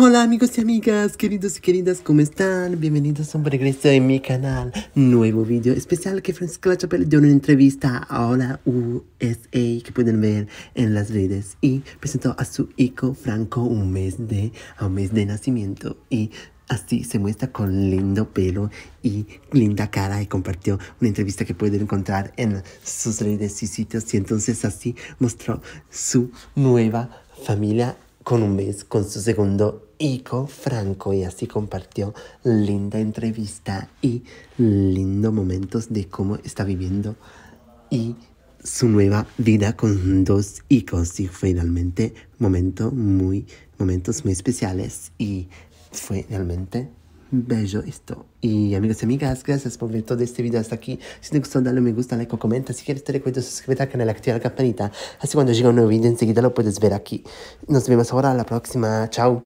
Hola amigos y amigas, queridos y queridas, ¿cómo están? Bienvenidos a un regreso en mi canal. Nuevo video especial que Francisca Chapelle dio una entrevista a Hola USA que pueden ver en las redes y presentó a su hijo Franco un mes de, a un mes de nacimiento y así se muestra con lindo pelo y linda cara y compartió una entrevista que pueden encontrar en sus redes y sitios y entonces así mostró su nueva familia con un mes con su segundo hijo Franco y así compartió linda entrevista y lindos momentos de cómo está viviendo y su nueva vida con dos hijos y fue realmente momento muy, momentos muy especiales y fue realmente bello esto. Y amigos y amigas, gracias por ver todo este video hasta aquí. Si te gustó, dale un me gusta, like o comenta. Si quieres, te recuerdo suscribirte al canal y la campanita. Así cuando llega un nuevo video, enseguida lo puedes ver aquí. Nos vemos ahora la próxima. Chao.